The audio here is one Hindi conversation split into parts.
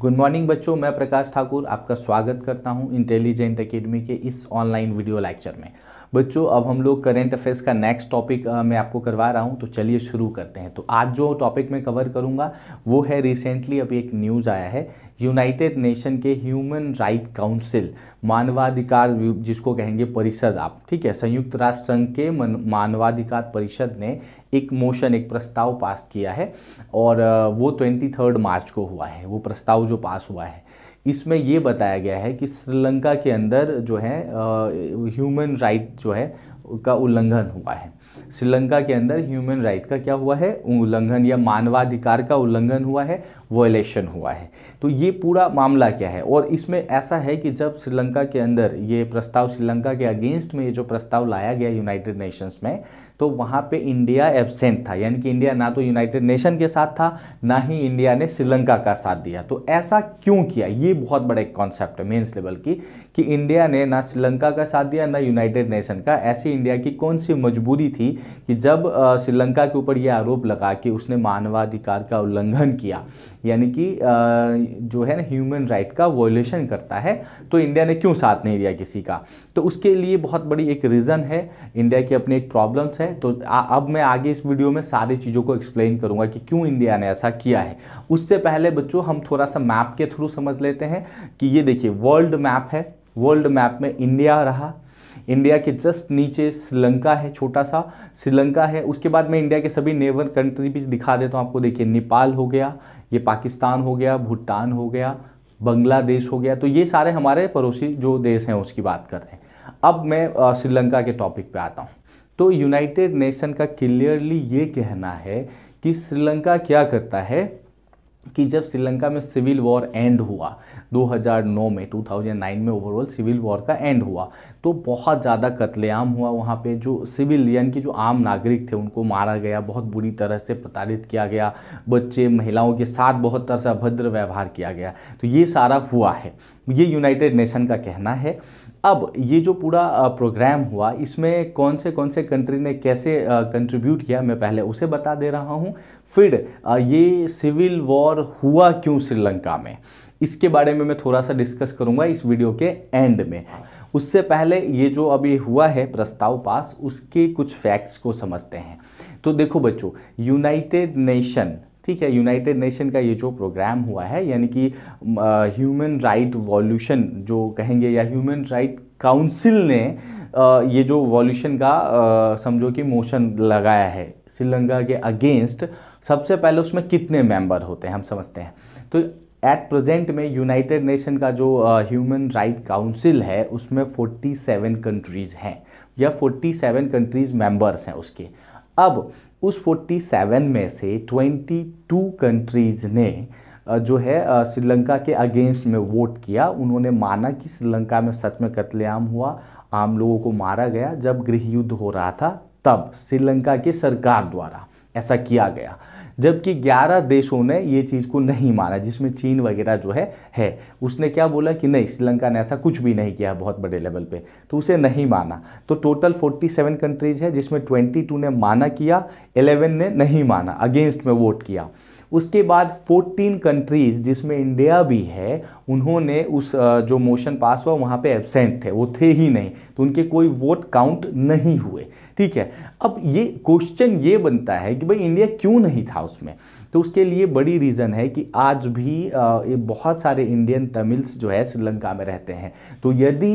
गुड मॉर्निंग बच्चों मैं प्रकाश ठाकुर आपका स्वागत करता हूं इंटेलिजेंट एकेडमी के इस ऑनलाइन वीडियो लेक्चर में बच्चों अब हम लोग करेंट अफेयर्स का नेक्स्ट टॉपिक मैं आपको करवा रहा हूँ तो चलिए शुरू करते हैं तो आज जो टॉपिक मैं कवर करूँगा वो है रिसेंटली अभी एक न्यूज़ आया है यूनाइटेड नेशन के ह्यूमन राइट काउंसिल मानवाधिकार जिसको कहेंगे परिषद आप ठीक है संयुक्त राष्ट्र संघ के मानवाधिकार परिषद ने एक मोशन एक प्रस्ताव पास किया है और वो ट्वेंटी थर्ड मार्च को हुआ है वो प्रस्ताव जो पास हुआ है इसमें ये बताया गया है कि श्रीलंका के अंदर जो है ह्यूमन राइट जो है का उल्लंघन हुआ है श्रीलंका के अंदर ह्यूमन राइट का क्या हुआ है उल्लंघन या मानवाधिकार का उल्लंघन हुआ है वोलेशन हुआ है तो ये पूरा मामला क्या है और इसमें ऐसा है कि जब श्रीलंका के अंदर ये प्रस्ताव श्रीलंका के अगेंस्ट में ये जो प्रस्ताव लाया गया यूनाइटेड नेशंस में तो वहाँ पे इंडिया एबसेंट था यानी कि इंडिया ना तो यूनाइटेड नेशन के साथ था ना ही इंडिया ने श्रीलंका का साथ दिया तो ऐसा क्यों किया ये बहुत बड़ा एक कॉन्सेप्ट है मेन्स लेवल की कि इंडिया ने ना श्रीलंका का साथ दिया ना यूनाइटेड नेशन का ऐसी इंडिया की कौन सी मजबूरी थी कि जब श्रीलंका के ऊपर ये आरोप लगा कि उसने मानवाधिकार का उल्लंघन किया यानी कि जो है ना ह्यूमन राइट का वॉयलेशन करता है तो इंडिया ने क्यों साथ नहीं दिया किसी का तो उसके लिए बहुत बड़ी एक रीज़न है इंडिया की अपनी एक प्रॉब्लम्स है तो आ, अब मैं आगे इस वीडियो में सारी चीज़ों को एक्सप्लेन करूँगा कि क्यों इंडिया ने ऐसा किया है उससे पहले बच्चों हम थोड़ा सा मैप के थ्रू समझ लेते हैं कि ये देखिए वर्ल्ड मैप है वर्ल्ड मैप में इंडिया रहा इंडिया के जस्ट नीचे श्रीलंका है छोटा सा श्रीलंका है उसके बाद मैं इंडिया के सभी नेबर कंट्री भी दिखा देता हूँ आपको देखिए नेपाल हो गया ये पाकिस्तान हो गया भूटान हो गया बांग्लादेश हो गया तो ये सारे हमारे पड़ोसी जो देश हैं उसकी बात कर रहे हैं अब मैं श्रीलंका के टॉपिक पे आता हूँ तो यूनाइटेड नेशन का क्लियरली ये कहना है कि श्रीलंका क्या करता है कि जब श्रीलंका में सिविल वॉर एंड हुआ 2009 में 2009 में ओवरऑल सिविल वॉर का एंड हुआ तो बहुत ज़्यादा कत्लेआम हुआ वहाँ पे जो सिविल यानी कि जो आम नागरिक थे उनको मारा गया बहुत बुरी तरह से प्रताड़ित किया गया बच्चे महिलाओं के साथ बहुत तरह से अभद्र व्यवहार किया गया तो ये सारा हुआ है ये यूनाइटेड नेशन का कहना है अब ये जो पूरा प्रोग्राम हुआ इसमें कौन से कौन से कंट्री ने कैसे कंट्रीब्यूट किया मैं पहले उसे बता दे रहा हूँ फिर ये सिविल वॉर हुआ क्यों श्रीलंका में इसके बारे में मैं थोड़ा सा डिस्कस करूंगा इस वीडियो के एंड में उससे पहले ये जो अभी हुआ है प्रस्ताव पास उसके कुछ फैक्ट्स को समझते हैं तो देखो बच्चों यूनाइटेड नेशन ठीक है यूनाइटेड नेशन का ये जो प्रोग्राम हुआ है यानी कि ह्यूमन राइट वॉल्यूशन जो कहेंगे या ह्यूमन राइट काउंसिल ने आ, ये जो वॉल्यूशन का समझो कि मोशन लगाया है श्रीलंका के अगेंस्ट सबसे पहले उसमें कितने मेंबर होते हैं हम समझते हैं तो एट प्रेजेंट में यूनाइटेड नेशन का जो ह्यूमन राइट काउंसिल है उसमें 47 कंट्रीज़ हैं या 47 कंट्रीज़ मेंबर्स हैं उसके अब उस 47 में से 22 कंट्रीज़ ने जो है श्रीलंका के अगेंस्ट में वोट किया उन्होंने माना कि श्रीलंका में सच में कत्लेआम हुआ आम लोगों को मारा गया जब गृह युद्ध हो रहा था तब श्रीलंका के सरकार द्वारा ऐसा किया गया जबकि 11 देशों ने ये चीज़ को नहीं माना जिसमें चीन वगैरह जो है है उसने क्या बोला कि नहीं श्रीलंका ने ऐसा कुछ भी नहीं किया बहुत बड़े लेवल पे तो उसे नहीं माना तो टोटल 47 कंट्रीज है जिसमें 22 ने माना किया 11 ने नहीं माना अगेंस्ट में वोट किया उसके बाद 14 कंट्रीज़ जिसमें इंडिया भी है उन्होंने उस जो मोशन पास हुआ वहाँ पे एबसेंट थे वो थे ही नहीं तो उनके कोई वोट काउंट नहीं हुए ठीक है अब ये क्वेश्चन ये बनता है कि भाई इंडिया क्यों नहीं था उसमें तो उसके लिए बड़ी रीज़न है कि आज भी बहुत सारे इंडियन तमिल्स जो है श्रीलंका में रहते हैं तो यदि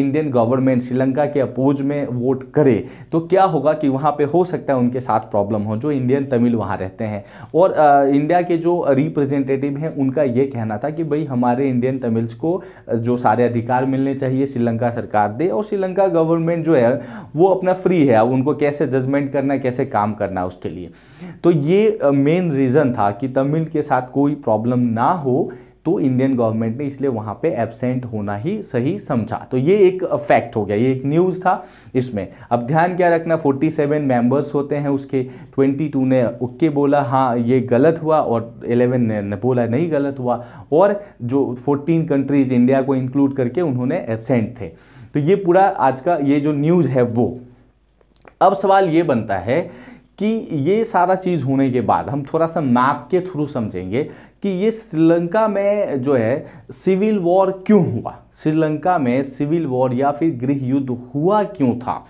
इंडियन गवर्नमेंट श्रीलंका के अपोज में वोट करे तो क्या होगा कि वहाँ पे हो सकता है उनके साथ प्रॉब्लम हो जो इंडियन तमिल वहाँ रहते हैं और इंडिया के जो रिप्रेजेंटेटिव हैं उनका ये कहना था कि भाई हमारे इंडियन तमिल्स को जो सारे अधिकार मिलने चाहिए श्रीलंका सरकार दे और श्रीलंका गवर्नमेंट जो है वो अपना फ्री है उनको कैसे जजमेंट करना है कैसे काम करना है उसके लिए तो ये मेन रीज़न रीज़न था कि तमिल के साथ कोई प्रॉब्लम ना हो तो इंडियन गवर्नमेंट ने इसलिए वहाँ पे एबसेंट होना ही सही समझा तो ये एक फैक्ट हो गया ये एक न्यूज़ था इसमें अब ध्यान क्या रखना 47 मेंबर्स होते हैं उसके 22 ने ओके बोला हाँ ये गलत हुआ और 11 ने बोला नहीं गलत हुआ और जो 14 कंट्रीज इंडिया को इंक्लूड करके उन्होंने एबसेंट थे तो ये पूरा आज का ये जो न्यूज़ है वो अब सवाल ये बनता है कि ये सारा चीज़ होने के बाद हम थोड़ा सा मैप के थ्रू समझेंगे कि ये श्रीलंका में जो है सिविल वॉर क्यों हुआ श्रीलंका में सिविल वॉर या फिर गृह युद्ध हुआ क्यों था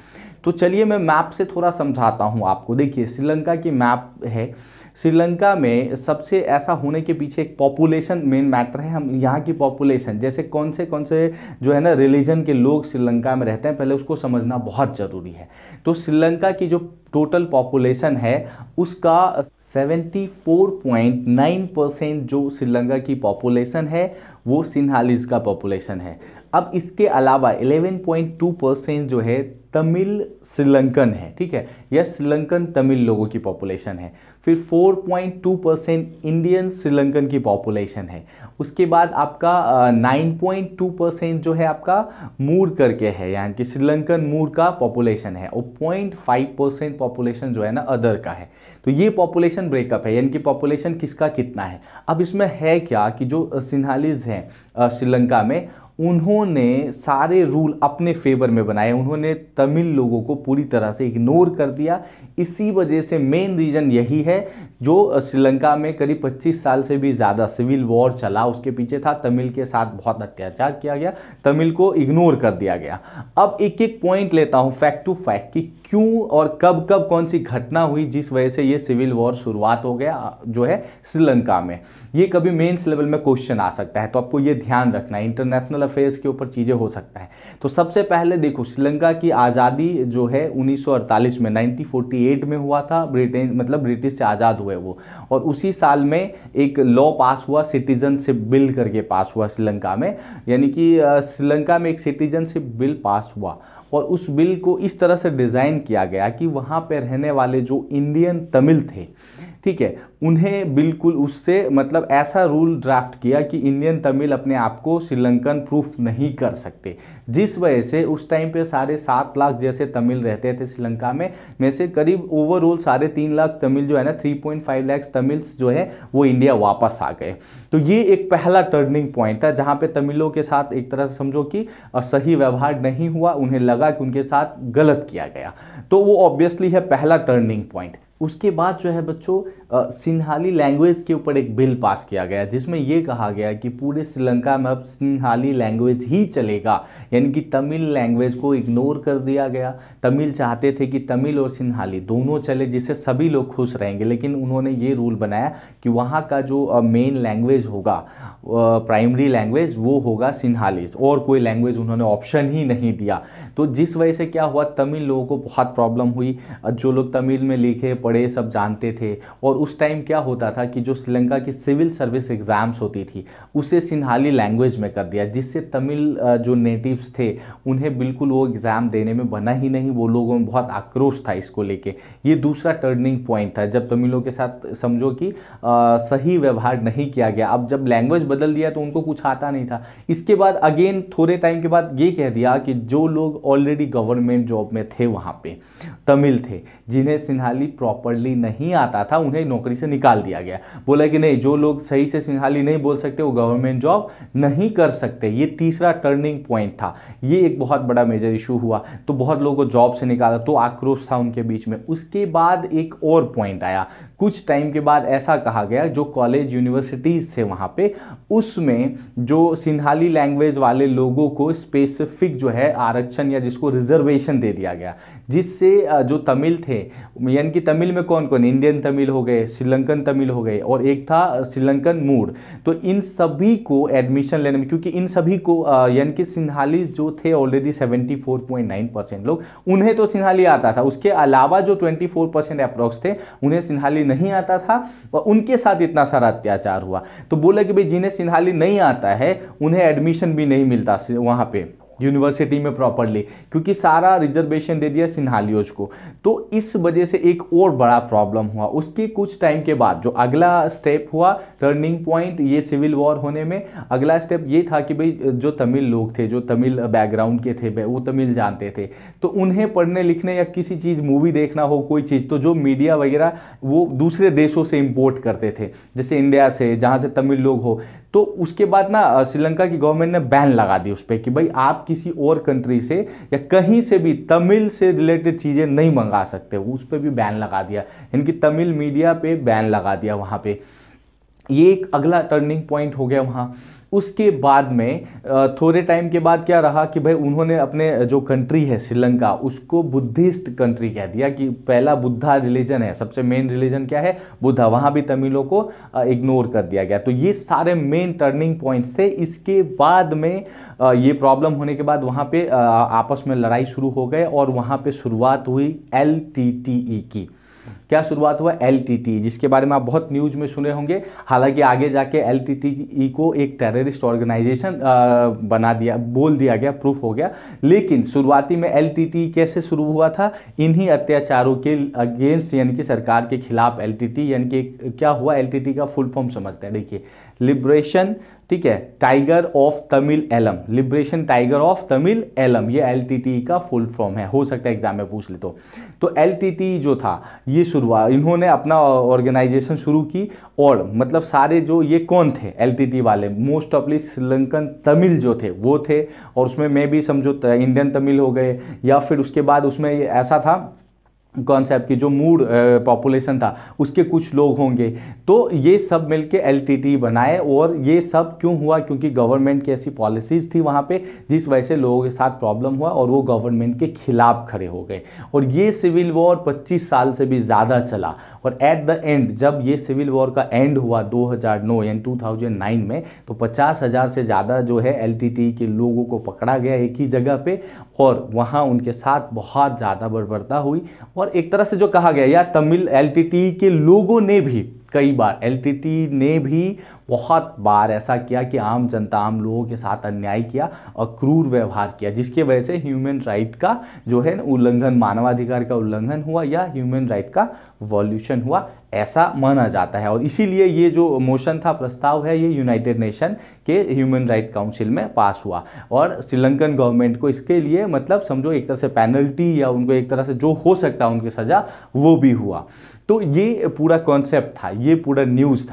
तो चलिए मैं मैप से थोड़ा समझाता हूँ आपको देखिए श्रीलंका की मैप है श्रीलंका में सबसे ऐसा होने के पीछे एक पॉपुलेशन मेन मैटर है हम यहाँ की पॉपुलेशन जैसे कौन से कौन से जो है ना रिलीजन के लोग श्रीलंका में रहते हैं पहले उसको समझना बहुत ज़रूरी है तो श्रीलंका की जो टोटल पॉपुलेशन है उसका 74.9 परसेंट जो श्रीलंका की पॉपुलेशन है वो सिन्हालीज का पॉपुलेशन है अब इसके अलावा 11.2 परसेंट जो है तमिल श्रीलंकन है ठीक है यह श्रीलंकन तमिल लोगों की पॉपुलेशन है फिर 4.2 परसेंट इंडियन श्रीलंकन की पॉपुलेशन है उसके बाद आपका 9.2 परसेंट जो है आपका मूर करके है यानी कि श्रीलंकन मूर का पॉपुलेशन है और 0.5 परसेंट पॉपुलेशन जो है ना अदर का है तो ये पॉपुलेशन ब्रेकअप है यानी कि पॉपुलेशन किसका कितना है अब इसमें है क्या कि जो सिन्हालीज हैं श्रीलंका में उन्होंने सारे रूल अपने फेवर में बनाए उन्होंने तमिल लोगों को पूरी तरह से इग्नोर कर दिया इसी वजह से मेन रीज़न यही है जो श्रीलंका में करीब 25 साल से भी ज़्यादा सिविल वॉर चला उसके पीछे था तमिल के साथ बहुत अत्याचार किया गया तमिल को इग्नोर कर दिया गया अब एक एक पॉइंट लेता हूँ फैक्ट टू फैक्ट कि क्यों और कब कब कौन सी घटना हुई जिस वजह से ये सिविल वॉर शुरुआत हो गया जो है श्रीलंका में ये कभी मेंस लेवल में क्वेश्चन आ सकता है तो आपको ये ध्यान रखना है इंटरनेशनल अफेयर्स के ऊपर चीज़ें हो सकता है तो सबसे पहले देखो श्रीलंका की आज़ादी जो है 1948 में 1948 1898 में हुआ था ब्रिटेन मतलब ब्रिटिश से आज़ाद हुए वो और उसी साल में एक लॉ पास हुआ सिटीजनशिप बिल करके पास हुआ श्रीलंका में यानी कि श्रीलंका में एक सिटीजनशिप बिल पास हुआ और उस बिल को इस तरह से डिज़ाइन किया गया कि वहाँ पर रहने वाले जो इंडियन तमिल थे ठीक है उन्हें बिल्कुल उससे मतलब ऐसा रूल ड्राफ्ट किया कि इंडियन तमिल अपने आप को श्रीलंकन प्रूफ नहीं कर सकते जिस वजह से उस टाइम पे साढ़े सात लाख जैसे तमिल रहते थे श्रीलंका में में से करीब ओवरऑल साढ़े तीन लाख तमिल जो है ना three point five lakhs Tamil जो है वो इंडिया वापस आ गए तो ये एक पहला टर्निंग पॉइंट था जहाँ पे तमिलों के साथ एक तरह से समझो कि सही व्यवहार नहीं हुआ उन्हें लगा कि उनके साथ गलत किया गया तो वो ऑब्वियसली है पहला टर्निंग पॉइंट उसके बाद जो है बच्चों सिन्हाली लैंग्वेज के ऊपर एक बिल पास किया गया जिसमें यह कहा गया कि पूरे श्रीलंका में अब सिन्हाली लैंग्वेज ही चलेगा यानी कि तमिल लैंग्वेज को इग्नोर कर दिया गया तमिल चाहते थे कि तमिल और सिन्हाली दोनों चले जिससे सभी लोग खुश रहेंगे लेकिन उन्होंने ये रूल बनाया कि वहाँ का जो मेन लैंग्वेज होगा प्राइमरी लैंग्वेज वो होगा सिन्हालीज और कोई लैंग्वेज उन्होंने ऑप्शन ही नहीं दिया तो जिस वजह से क्या हुआ तमिल लोगों को बहुत प्रॉब्लम हुई जो लोग तमिल में लिखे पढ़े सब जानते थे और उस टाइम क्या होता था कि जो श्रीलंका की सिविल सर्विस एग्ज़ाम्स होती थी उसे सिन्हाली लैंग्वेज में कर दिया जिससे तमिल जो नेटिव मुखालिफ थे उन्हें बिल्कुल वो एग्ज़ाम देने में बना ही नहीं वो लोगों में बहुत आक्रोश था इसको लेके ये दूसरा टर्निंग पॉइंट था जब तमिलों के साथ समझो कि आ, सही व्यवहार नहीं किया गया अब जब लैंग्वेज बदल दिया तो उनको कुछ आता नहीं था इसके बाद अगेन थोड़े टाइम के बाद ये कह दिया कि जो लोग ऑलरेडी गवर्नमेंट जॉब में थे वहाँ पर तमिल थे जिन्हें सिन्हाली प्रॉपरली नहीं आता था उन्हें नौकरी से निकाल दिया गया बोला कि नहीं जो लोग सही से सिन्हाली नहीं बोल सकते वो गवर्नमेंट जॉब नहीं कर सकते ये तीसरा टर्निंग पॉइंट था था ये एक बहुत बड़ा मेजर इशू हुआ तो बहुत लोगों को जॉब से निकाला तो आक्रोश था उनके बीच में उसके बाद एक और पॉइंट आया कुछ टाइम के बाद ऐसा कहा गया जो कॉलेज यूनिवर्सिटीज़ थे वहाँ पे उसमें जो सिन्हाली लैंग्वेज वाले लोगों को स्पेसिफिक जो है आरक्षण या जिसको रिजर्वेशन दे दिया गया जिससे जो तमिल थे यानी कि तमिल में कौन कौन इंडियन तमिल हो गए श्रीलंकन तमिल हो गए और एक था श्रीलंकन मूड तो इन सभी को एडमिशन लेने में क्योंकि इन सभी को यानी कि सिन्हाली जो थे ऑलरेडी 74.9 परसेंट लोग उन्हें तो सिन्हाली आता था उसके अलावा जो 24 परसेंट अप्रॉक्स थे उन्हें सिन्हाली नहीं आता था और उनके साथ इतना सारा अत्याचार हुआ तो बोला कि भाई जिन्हें सिन्हाली नहीं आता है उन्हें एडमिशन भी नहीं मिलता वहाँ पर यूनिवर्सिटी में प्रॉपरली क्योंकि सारा रिजर्वेशन दे दिया सिन्हालियोज को तो इस वजह से एक और बड़ा प्रॉब्लम हुआ उसके कुछ टाइम के बाद जो अगला स्टेप हुआ टर्निंग पॉइंट ये सिविल वॉर होने में अगला स्टेप ये था कि भाई जो तमिल लोग थे जो तमिल बैकग्राउंड के थे वो तमिल जानते थे तो उन्हें पढ़ने लिखने या किसी चीज़ मूवी देखना हो कोई चीज़ तो जो मीडिया वगैरह वो दूसरे देशों से इम्पोर्ट करते थे जैसे इंडिया से जहाँ से तमिल लोग हो तो उसके बाद ना श्रीलंका की गवर्नमेंट ने बैन लगा दी उस पर कि भाई आप किसी और कंट्री से या कहीं से भी तमिल से रिलेटेड चीज़ें नहीं मंगा सकते उस पर भी बैन लगा दिया इनकी तमिल मीडिया पे बैन लगा दिया वहाँ पे ये एक अगला टर्निंग पॉइंट हो गया वहाँ उसके बाद में थोड़े टाइम के बाद क्या रहा कि भाई उन्होंने अपने जो कंट्री है श्रीलंका उसको बुद्धिस्ट कंट्री कह दिया कि पहला बुद्धा रिलीजन है सबसे मेन रिलीजन क्या है बुद्धा वहाँ भी तमिलों को इग्नोर कर दिया गया तो ये सारे मेन टर्निंग पॉइंट्स थे इसके बाद में ये प्रॉब्लम होने के बाद वहाँ पर आपस में लड़ाई शुरू हो गए और वहाँ पर शुरुआत हुई एल e की क्या शुरुआत हुआ एल जिसके बारे में आप बहुत न्यूज में सुने होंगे हालांकि आगे जाके एल e को एक टेररिस्ट ऑर्गेनाइजेशन बना दिया बोल दिया गया प्रूफ हो गया लेकिन शुरुआती में एल कैसे शुरू हुआ था इन्हीं अत्याचारों के अगेंस्ट यानी कि सरकार के खिलाफ एल यानी कि क्या हुआ एल का फुल फॉर्म समझते हैं देखिए लिब्रेशन ठीक है tiger of Tamil Eelam liberation tiger of Tamil Eelam ये एल का फुल फॉर्म है हो सकता है एग्जाम में पूछ ले तो तो एल जो था ये शुरुआत इन्होंने अपना ऑर्गेनाइजेशन शुरू की और मतलब सारे जो ये कौन थे एल वाले मोस्ट ऑफली श्रीलंकन तमिल जो थे वो थे और उसमें मैं भी समझो इंडियन तमिल हो गए या फिर उसके बाद उसमें ऐसा था कॉन्सेप्ट की जो मूड पॉपुलेशन था उसके कुछ लोग होंगे तो ये सब मिलके एलटीटी बनाए और ये सब क्यों हुआ क्योंकि गवर्नमेंट की ऐसी पॉलिसीज़ थी वहाँ पे जिस वजह से लोगों के साथ प्रॉब्लम हुआ और वो गवर्नमेंट के खिलाफ खड़े हो गए और ये सिविल वॉर 25 साल से भी ज़्यादा चला और एट द एंड जब ये सिविल वॉर का एंड हुआ 2009 यानी 2009 में तो 50,000 से ज़्यादा जो है एल के लोगों को पकड़ा गया एक ही जगह पे और वहाँ उनके साथ बहुत ज़्यादा बर्बरता हुई और एक तरह से जो कहा गया या तमिल एल के लोगों ने भी कई बार एल ने भी बहुत बार ऐसा किया कि आम जनता आम लोगों के साथ अन्याय किया और क्रूर व्यवहार किया जिसके वजह से ह्यूमन राइट का जो है उल्लंघन मानवाधिकार का उल्लंघन हुआ या ह्यूमन राइट का वॉल्यूशन हुआ ऐसा माना जाता है और इसीलिए ये जो मोशन था प्रस्ताव है ये यूनाइटेड नेशन के ह्यूमन राइट काउंसिल में पास हुआ और श्रीलंकन गवर्नमेंट को इसके लिए मतलब समझो एक तरह से पेनल्टी या उनको एक तरह से जो हो सकता है उनकी सज़ा वो भी हुआ तो ये पूरा कॉन्सेप्ट था ये पूरा न्यूज़ था